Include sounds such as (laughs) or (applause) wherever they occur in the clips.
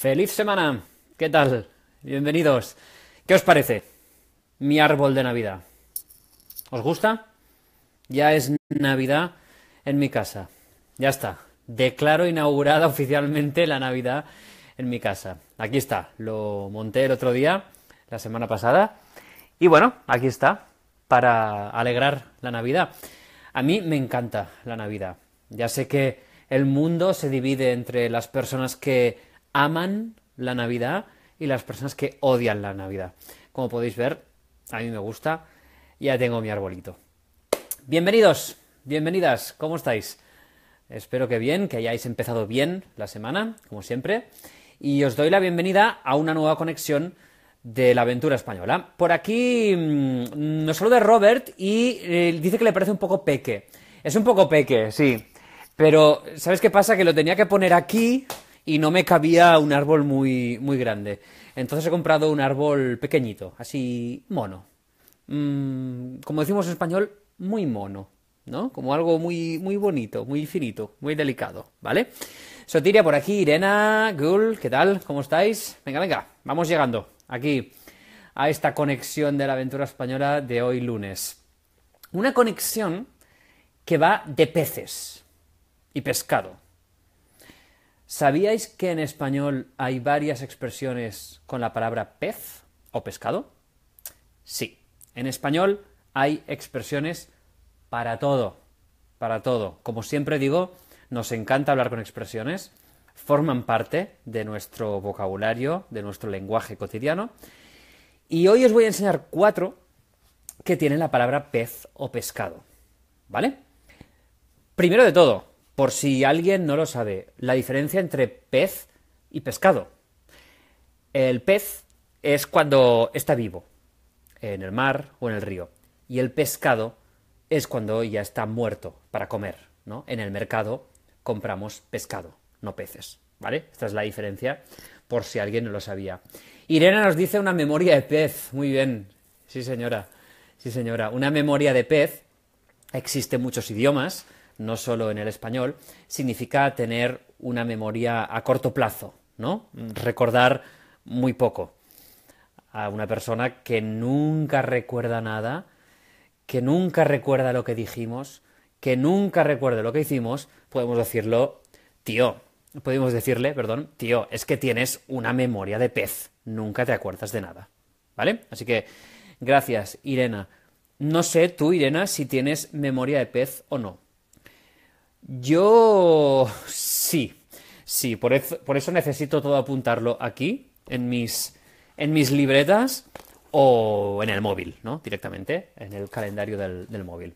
Feliz semana. ¿Qué tal? Bienvenidos. ¿Qué os parece? Mi árbol de Navidad. ¿Os gusta? Ya es Navidad en mi casa. Ya está. Declaro inaugurada (laughs) oficialmente la Navidad en mi casa. Aquí está. Lo monté el otro día, la semana pasada. Y bueno, aquí está, para alegrar la Navidad. A mí me encanta la Navidad. Ya sé que el mundo se divide entre las personas que aman la Navidad y las personas que odian la Navidad. Como podéis ver, a mí me gusta, ya tengo mi arbolito. Bienvenidos, bienvenidas, ¿cómo estáis? Espero que bien, que hayáis empezado bien la semana, como siempre, y os doy la bienvenida a una nueva conexión de la aventura española. Por aquí no solo de Robert y eh, dice que le parece un poco peque. Es un poco peque, sí. Pero, ¿sabes qué pasa? Que lo tenía que poner aquí y no me cabía un árbol muy, grande. Entonces he comprado un árbol pequeñito, así mono. Mm, como decimos en español, muy mono, ¿no? Como algo muy, muy bonito, muy finito, muy delicado, ¿vale? Sotiria por aquí, Irena, Gul, ¿qué tal? ¿Cómo estáis? Venga, venga, vamos llegando aquí a esta conexión de la aventura española de hoy lunes. Una conexión que va de peces y pescado. ¿Sabíais que en español hay varias expresiones con la palabra pez o pescado? Sí, en español hay expresiones para todo, para todo. Como siempre digo, nos encanta hablar con expresiones, forman parte de nuestro vocabulario, de nuestro lenguaje cotidiano. Y hoy os voy a enseñar cuatro que tienen la palabra pez o pescado. ¿Vale? Primero de todo, por si alguien no lo sabe, la diferencia entre pez y pescado. El pez es cuando está vivo, en el mar o en el río. Y el pescado es cuando ya está muerto para comer, ¿no? En el mercado compramos pescado, no peces, ¿vale? Esta es la diferencia, por si alguien no lo sabía. Irena nos dice una memoria de pez, muy bien, sí señora, sí señora, una memoria de pez, existe en muchos idiomas, no solo en el español, significa tener una memoria a corto plazo, ¿no? Mm. Recordar muy poco. A una persona que nunca recuerda nada, que nunca recuerda lo que dijimos, que nunca recuerda lo que hicimos, podemos decirlo, tío, podemos decirle, perdón, tío, es que tienes una memoria de pez, nunca te acuerdas de nada. ¿Vale? Así que, gracias, Irena. No sé tú, Irena, si tienes memoria de pez o no. Yo sí, sí, por eso, necesito todo apuntarlo aquí, en mis, en mis libretas o en el móvil, ¿no? Directamente, en el calendario del, del móvil.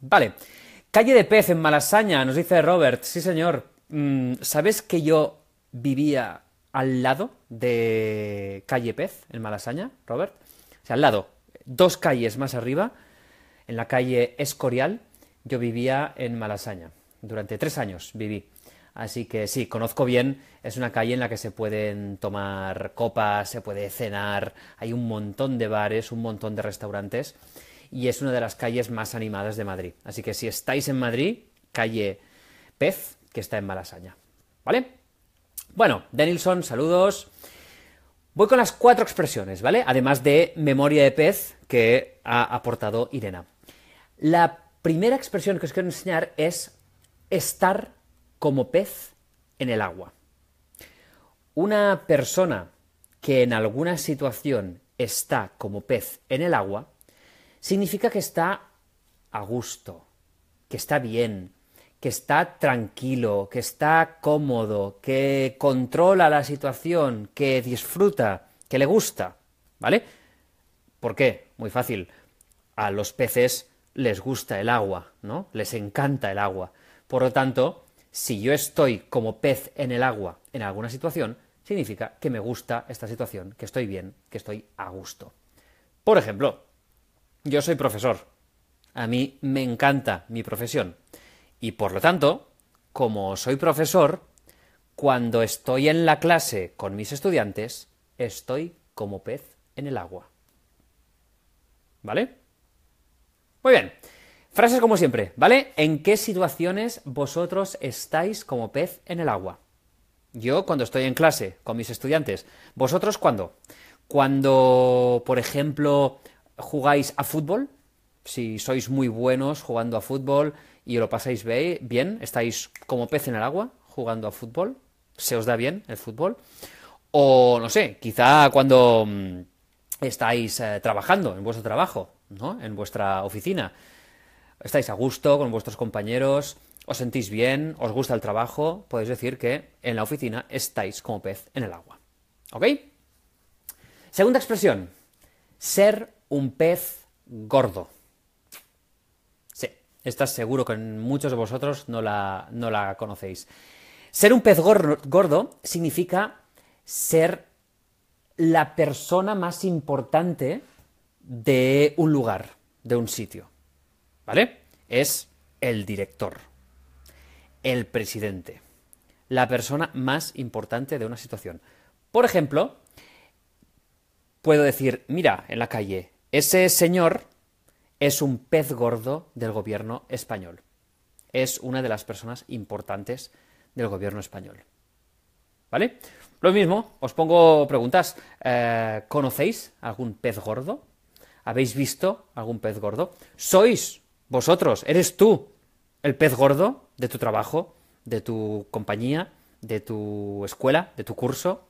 Vale, calle de pez en Malasaña, nos dice Robert, sí señor, mm, ¿sabes que yo vivía al lado de calle pez en Malasaña, Robert? O sea, al lado, dos calles más arriba, en la calle Escorial, yo vivía en Malasaña. Durante tres años viví. Así que sí, conozco bien, es una calle en la que se pueden tomar copas, se puede cenar, hay un montón de bares, un montón de restaurantes y es una de las calles más animadas de Madrid. Así que si estáis en Madrid, calle Pez, que está en Malasaña. ¿Vale? Bueno, Danielson, saludos. Voy con las cuatro expresiones, ¿vale? Además de memoria de pez que ha aportado Irena. La primera expresión que os quiero enseñar es estar como pez en el agua. Una persona que en alguna situación está como pez en el agua significa que está a gusto, que está bien, que está tranquilo, que está cómodo, que controla la situación, que disfruta, que le gusta, ¿vale? ¿Por qué? Muy fácil. A los peces les gusta el agua, ¿no? Les encanta el agua. Por lo tanto, si yo estoy como pez en el agua en alguna situación, significa que me gusta esta situación, que estoy bien, que estoy a gusto. Por ejemplo, yo soy profesor. A mí me encanta mi profesión. Y por lo tanto, como soy profesor, cuando estoy en la clase con mis estudiantes, estoy como pez en el agua. ¿Vale? Muy bien. Frases como siempre, ¿vale? ¿En qué situaciones vosotros estáis como pez en el agua? Yo cuando estoy en clase con mis estudiantes. ¿Vosotros cuándo? Cuando, por ejemplo, jugáis a fútbol, si sois muy buenos jugando a fútbol y lo pasáis bien, estáis como pez en el agua jugando a fútbol, se os da bien el fútbol. O no sé, quizá cuando mm, estáis eh, trabajando en vuestro trabajo, en vuestra oficina. Estáis a gusto con vuestros compañeros, os sentís bien, os gusta el trabajo, podéis decir que en la oficina estáis como pez en el agua. ¿Ok? Segunda expresión, ser un pez gordo. Sí, estás seguro que muchos de vosotros no la, no la conocéis. Ser un pez gordo significa ser la persona más importante de un lugar, de un sitio. ¿Vale? Es el director, el presidente, la persona más importante de una situación. Por ejemplo, puedo decir, mira, en la calle, ese señor es un pez gordo del gobierno español. Es una de las personas importantes del gobierno español. ¿Vale? Lo mismo, os pongo preguntas. Eh, ¿Conocéis algún pez gordo? ¿Habéis visto algún pez gordo? ¿Sois vosotros? ¿Eres tú el pez gordo de tu trabajo, de tu compañía, de tu escuela, de tu curso?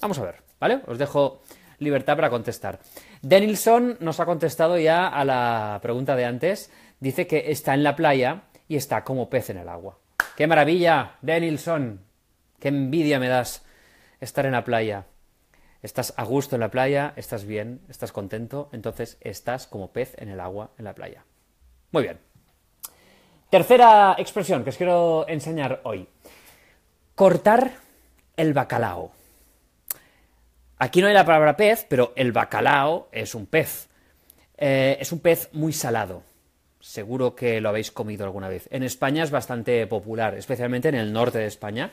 Vamos a ver, ¿vale? Os dejo libertad para contestar. Denilson nos ha contestado ya a la pregunta de antes. Dice que está en la playa y está como pez en el agua. ¡Qué maravilla, Denilson! ¡Qué envidia me das estar en la playa! Estás a gusto en la playa, estás bien, estás contento, entonces estás como pez en el agua en la playa. Muy bien. Tercera expresión que os quiero enseñar hoy. Cortar el bacalao. Aquí no hay la palabra pez, pero el bacalao es un pez. Eh, es un pez muy salado. Seguro que lo habéis comido alguna vez. En España es bastante popular, especialmente en el norte de España.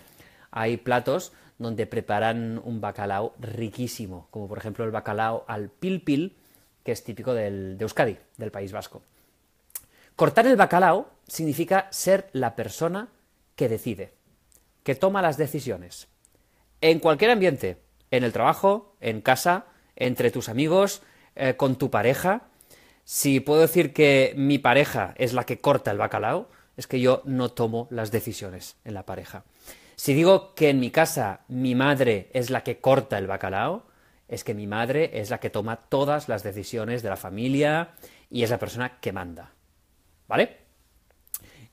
Hay platos donde preparan un bacalao riquísimo, como por ejemplo el bacalao al pil pil, que es típico del, de Euskadi, del País Vasco. Cortar el bacalao significa ser la persona que decide, que toma las decisiones. En cualquier ambiente, en el trabajo, en casa, entre tus amigos, eh, con tu pareja. Si puedo decir que mi pareja es la que corta el bacalao, es que yo no tomo las decisiones en la pareja. Si digo que en mi casa mi madre es la que corta el bacalao, es que mi madre es la que toma todas las decisiones de la familia y es la persona que manda. ¿Vale?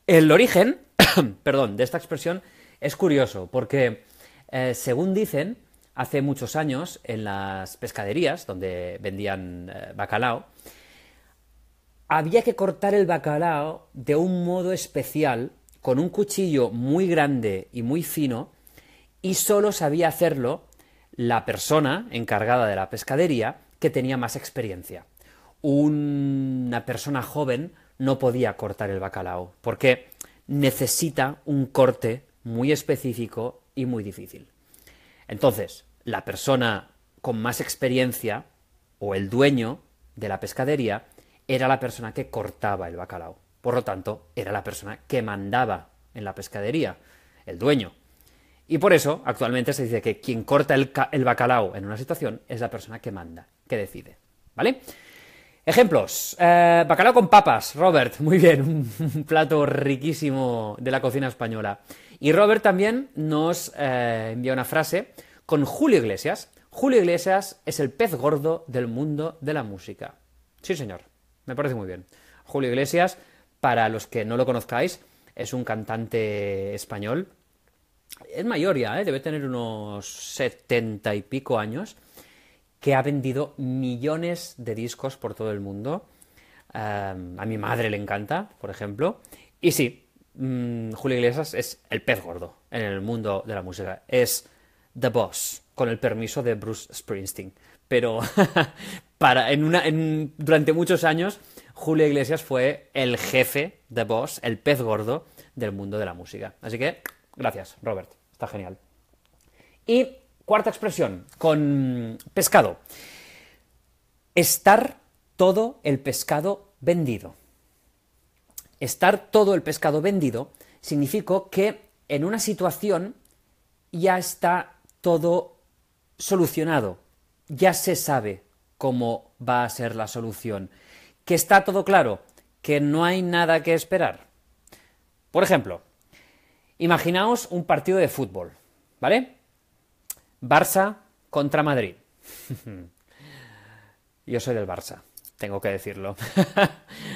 El origen, (coughs) perdón, de esta expresión es curioso porque, eh, según dicen, hace muchos años en las pescaderías donde vendían eh, bacalao, había que cortar el bacalao de un modo especial con un cuchillo muy grande y muy fino y solo sabía hacerlo la persona encargada de la pescadería que tenía más experiencia. Una persona joven no podía cortar el bacalao porque necesita un corte muy específico y muy difícil. Entonces, la persona con más experiencia o el dueño de la pescadería era la persona que cortaba el bacalao. Por lo tanto, era la persona que mandaba en la pescadería, el dueño. Y por eso, actualmente se dice que quien corta el, bacalao en una situación es la persona que manda, que decide. ¿Vale? Ejemplos. Eh, bacalao con papas, Robert, muy bien, (laughs) un, plato riquísimo de la cocina española. Y Robert también nos eh, envía una frase con Julio Iglesias. Julio Iglesias es el pez gordo del mundo de la música. Sí, señor, me parece muy bien. Julio Iglesias para los que no lo conozcáis, es un cantante español. Es mayor ya, ¿eh? debe tener unos setenta y pico años, que ha vendido millones de discos por todo el mundo. a mi madre le encanta, por ejemplo. Y sí, mm, Julio Iglesias es el pez gordo en el mundo de la música. Es The Boss, con el permiso de Bruce Springsteen. Pero (laughs) para, durante muchos años Julio Iglesias fue el jefe de boss, el pez gordo del mundo de la música. Así que, gracias, Robert. Está genial. Y cuarta expresión, con pescado. Estar todo el pescado vendido. Estar todo el pescado vendido significa que en una situación ya está todo solucionado, ya se sabe cómo va a ser la solución que está todo claro, que no hay nada que esperar. Por ejemplo, imaginaos un partido de fútbol, ¿vale? Barça contra Madrid. (laughs) Yo soy del Barça, tengo que decirlo.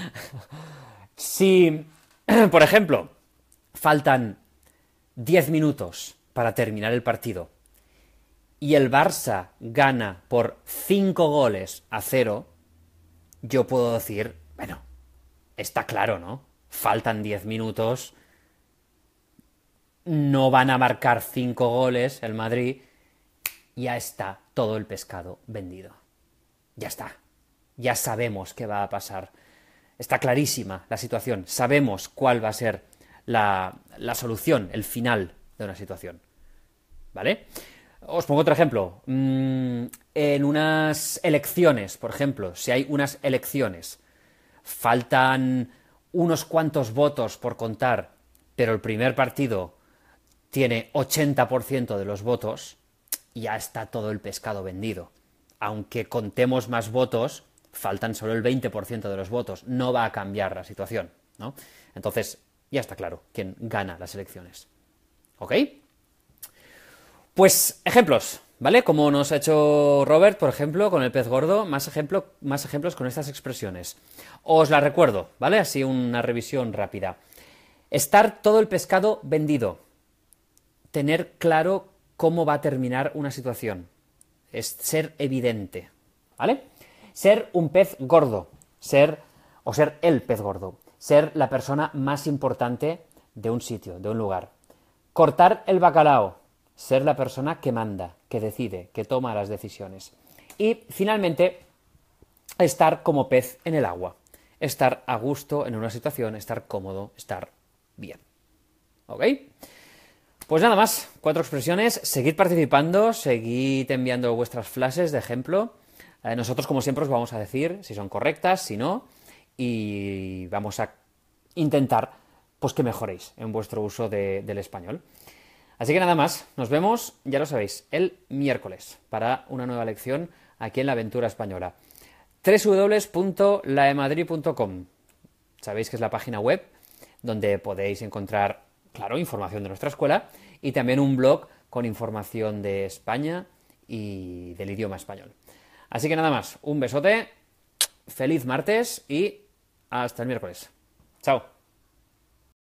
(laughs) si, (clears throat) por ejemplo, faltan 10 minutos para terminar el partido y el Barça gana por 5 goles a 0, yo puedo decir, bueno, está claro, ¿no? Faltan 10 minutos, no van a marcar 5 goles el Madrid, ya está todo el pescado vendido. Ya está. Ya sabemos qué va a pasar. Está clarísima la situación. Sabemos cuál va a ser la, la solución, el final de una situación. ¿Vale? Os pongo otro ejemplo. Mm, en unas elecciones, por ejemplo, si hay unas elecciones, faltan unos cuantos votos por contar, pero el primer partido tiene 80% de los votos, ya está todo el pescado vendido. Aunque contemos más votos, faltan solo el 20% de los votos. No va a cambiar la situación, ¿no? Entonces, ya está claro quién gana las elecciones. ¿Ok? Pues ejemplos, ¿vale? Como nos ha hecho Robert, por ejemplo, con el pez gordo, más, ejemplo, más ejemplos con estas expresiones. Os las recuerdo, ¿vale? Así una revisión rápida. Estar todo el pescado vendido. Tener claro cómo va a terminar una situación. ser evidente, ¿vale? Ser un pez gordo, ser o ser el pez gordo, ser la persona más importante de un sitio, de un lugar. Cortar el bacalao, ser la persona que manda, que decide, que toma las decisiones. Y finalmente, estar como pez en el agua, estar a gusto en una situación, estar cómodo, estar bien. ¿Ok? Pues nada más, cuatro expresiones, seguid participando, seguid enviando vuestras frases de ejemplo. Eh, nosotros, como siempre, os vamos a decir si son correctas, si no, y vamos a intentar pues, que mejoréis en vuestro uso del español. Así que nada más, nos vemos, ya lo sabéis, el miércoles para una nueva lección aquí en la Aventura Española. www.laemadrid.com. Sabéis que es la página web donde podéis encontrar, claro, información de nuestra escuela y también un blog con información de España y del idioma español. Así que nada más, un besote, feliz martes y hasta el miércoles. Chao.